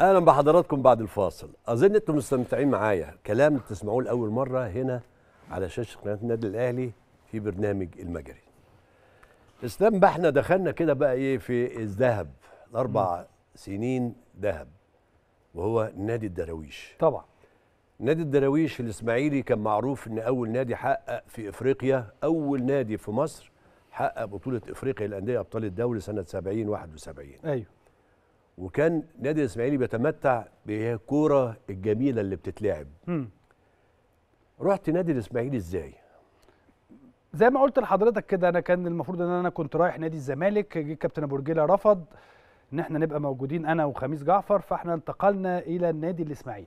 اهلا بحضراتكم بعد الفاصل اظن انتم مستمتعين معايا كلام تسمعوه لاول مره هنا على شاشه قناه النادي الاهلي في برنامج المجري اسلام بقى احنا دخلنا كده بقى ايه في الذهب الاربع سنين ذهب وهو نادي الدراويش طبعا نادي الدراويش الاسماعيلي كان معروف ان اول نادي حقق في افريقيا اول نادي في مصر حقق بطوله افريقيا للانديه ابطال الدوري سنه 70 71 ايوه وكان نادي الاسماعيلي بيتمتع بالكوره الجميله اللي بتتلعب رحت نادي الاسماعيلي ازاي زي ما قلت لحضرتك كده انا كان المفروض ان انا كنت رايح نادي الزمالك جه كابتن ابو رجيله رفض ان احنا نبقى موجودين انا وخميس جعفر فاحنا انتقلنا الى النادي الاسماعيلي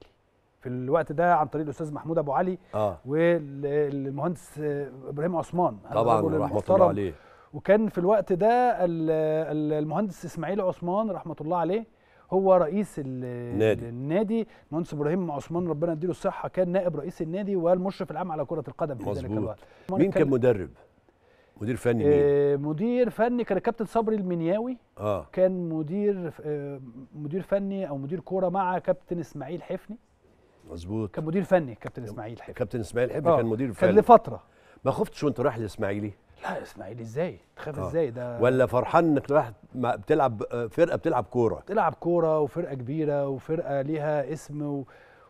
في الوقت ده عن طريق الاستاذ محمود ابو علي آه. والمهندس ابراهيم عثمان طبعا رحمه الله عليه وكان في الوقت ده المهندس اسماعيل عثمان رحمه الله عليه هو رئيس النادي النادي المهندس ابراهيم عثمان ربنا يديله الصحه كان نائب رئيس النادي والمشرف العام على كره القدم في ذلك الوقت مين كان مدرب مدير فني مين؟ آه، مدير فني كان الكابتن صبري المنياوي آه. كان مدير آه، مدير فني او مدير كوره مع كابتن اسماعيل حفني مظبوط كان مدير فني كابتن اسماعيل حفني كابتن اسماعيل حفني آه. كان مدير فني كان لفتره ما خفتش وانت رايح الاسماعيلي لا اسماعيلي ازاي تخاف آه. ازاي ده ولا فرحان انك رحت بتلعب آه، فرقه بتلعب كوره بتلعب كوره وفرقه كبيره وفرقه ليها اسم و...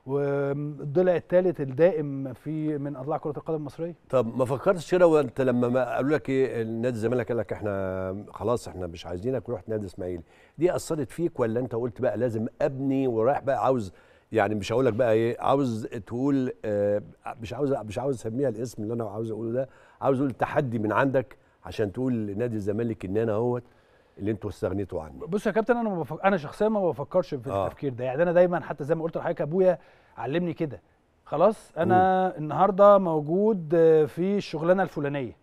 والضلع الثالث الدائم في من اضلاع كره القدم المصريه طب ما فكرتش كده وانت لما ما قالوا لك ايه نادي الزمالك قال لك احنا خلاص احنا مش عايزينك ورحت نادي اسماعيل دي اثرت فيك ولا انت قلت بقى لازم ابني ورايح بقى عاوز يعني مش هقول لك بقى ايه عاوز تقول آه مش عاوز مش عاوز اسميها الاسم اللي انا عاوز اقوله ده عاوز اقول تحدي من عندك عشان تقول لنادي الزمالك ان انا اهوت اللي انتوا استغنيتوا عنه بص يا كابتن انا بفك... انا شخصيا ما بفكرش في آه. التفكير ده يعني انا دايما حتى زي ما قلت لحضرتك ابويا علمني كده خلاص انا م. النهارده موجود في الشغلانه الفلانيه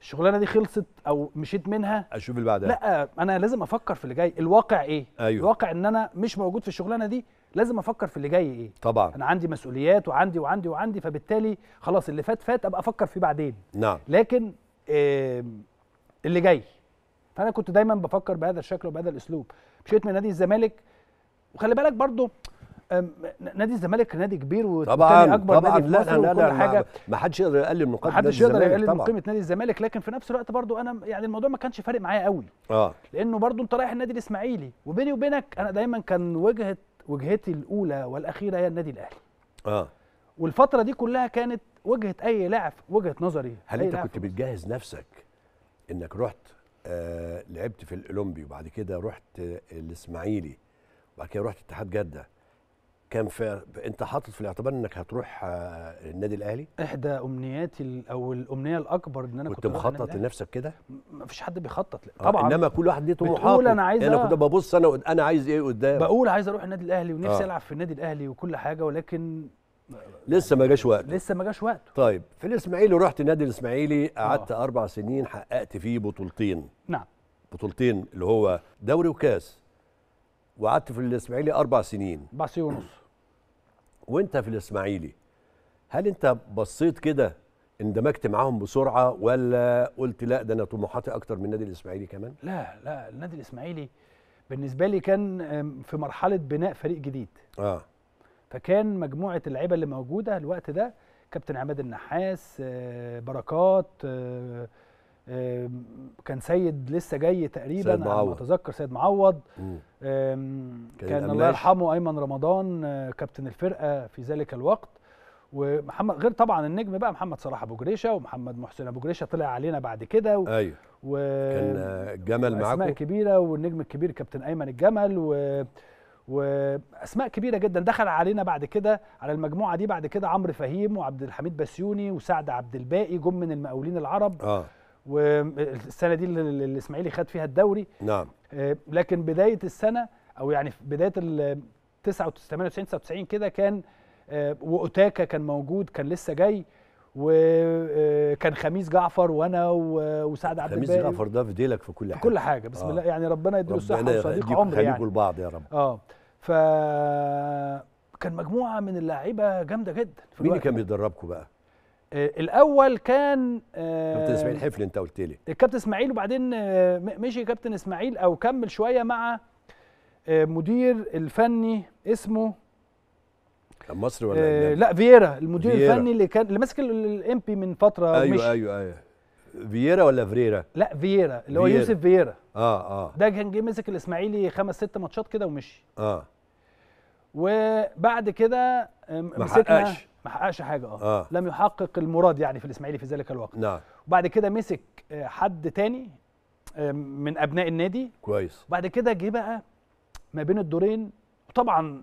الشغلانه دي خلصت او مشيت منها اشوف اللي بعدها لا انا لازم افكر في اللي جاي الواقع ايه أيوه. الواقع ان انا مش موجود في الشغلانه دي لازم افكر في اللي جاي ايه طبعا انا عندي مسؤوليات وعندي وعندي وعندي فبالتالي خلاص اللي فات فات ابقى افكر فيه بعدين نعم لكن إيه اللي جاي فانا كنت دايما بفكر بهذا الشكل وبهذا الاسلوب مشيت من نادي الزمالك وخلي بالك برضه نادي الزمالك نادي كبير وثاني اكبر طبعا نادي في مصر لا لا لا حاجه ما حدش يقدر يقلل من قيمه نادي الزمالك يقلل من قيمه نادي الزمالك لكن في نفس الوقت برضو انا يعني الموضوع ما كانش فارق معايا قوي اه لانه برضو انت رايح النادي الاسماعيلي وبيني وبينك انا دايما كان وجهه وجهتي الاولى والاخيره هي النادي الاهلي اه والفتره دي كلها كانت وجهه اي لاعب وجهه نظري هل انت كنت بتجهز نفسك انك رحت آه لعبت في الاولمبي وبعد كده رحت آه، الاسماعيلي وبعد كده رحت اتحاد جده كان في انت حاطط في الاعتبار انك هتروح آه، النادي الاهلي احدى امنياتي او الامنيه الاكبر ان انا كنت, كنت مخطط لنفسك كده ما فيش حد بيخطط آه، طبعا انما كل واحد ليه طموحاته بتقول انا عايز انا كنت ببص انا انا عايز ايه قدام بقول عايز اروح النادي الاهلي ونفسي آه. العب في النادي الاهلي وكل حاجه ولكن لسه ما جاش وقت لسه ما جاش وقت طيب في الاسماعيلي رحت النادي الاسماعيلي آه. قعدت آه. اربع سنين حققت فيه بطولتين نعم بطولتين اللي هو دوري وكاس وقعدت في الاسماعيلي اربع سنين اربع سنين ونص وانت في الاسماعيلي هل انت بصيت كده اندمجت معاهم بسرعه ولا قلت لا ده انا طموحاتي اكتر من النادي الاسماعيلي كمان لا لا النادي الاسماعيلي بالنسبه لي كان في مرحله بناء فريق جديد اه فكان مجموعه اللعيبه اللي موجوده الوقت ده كابتن عماد النحاس آه، بركات آه، كان سيد لسه جاي تقريبا سيد معوض. اتذكر سيد معوض كان, الله يرحمه ايمن رمضان آه، كابتن الفرقه في ذلك الوقت ومحمد غير طبعا النجم بقى محمد صلاح ابو جريشه ومحمد محسن ابو جريشه طلع علينا بعد كده و... ايوه و... كان آه، جمل معاكم اسماء كبيره والنجم الكبير كابتن ايمن الجمل و... واسماء كبيره جدا دخل علينا بعد كده على المجموعه دي بعد كده عمرو فهيم وعبد الحميد بسيوني وسعد عبد الباقي جم من المقاولين العرب آه. والسنه دي اللي الاسماعيلي خد فيها الدوري نعم آه، لكن بدايه السنه او يعني في بدايه ال 98 99 كده كان آه، واوتاكا كان موجود كان لسه جاي وكان آه، خميس جعفر وانا وسعد عبد الباقي خميس جعفر ده في ديلك في كل حاجه كل حاجه بسم آه. الله يعني ربنا يديله الصحه وصديق عمر يعني لبعض يا رب اه ف كان مجموعه من اللعيبه جامده جدا مين كان بيدربكم بقى آه، الاول كان آه، كابتن اسماعيل حفل انت قلت لي الكابتن اسماعيل وبعدين آه، مشي كابتن اسماعيل او كمل شويه مع مدير الفني اسمه كان مصري ولا آه لا فييرا المدير فييرا. الفني اللي كان اللي ماسك الام بي من فتره ايوه مش ايوه ايوه فييرا ولا فريرا؟ لا فييرا اللي هو يوسف فييرا اه اه ده كان جه مسك الاسماعيلي خمس ست ماتشات كده ومشي اه وبعد كده آه، مسكنا ما حققش حاجه اه, آه. لم يحقق المراد يعني في الاسماعيلي في ذلك الوقت نعم وبعد كده مسك آه، حد تاني آه، من ابناء النادي كويس وبعد كده جه بقى ما بين الدورين وطبعا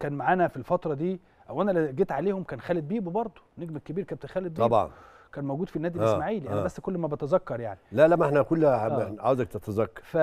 كان معانا في الفتره دي او انا اللي جيت عليهم كان خالد بيبو برضه النجم الكبير كابتن خالد بيبو طبعا كان موجود في النادي آه الاسماعيلي انا بس كل ما بتذكر يعني لا لا ما احنا كل آه. عاوزك تتذكر ف...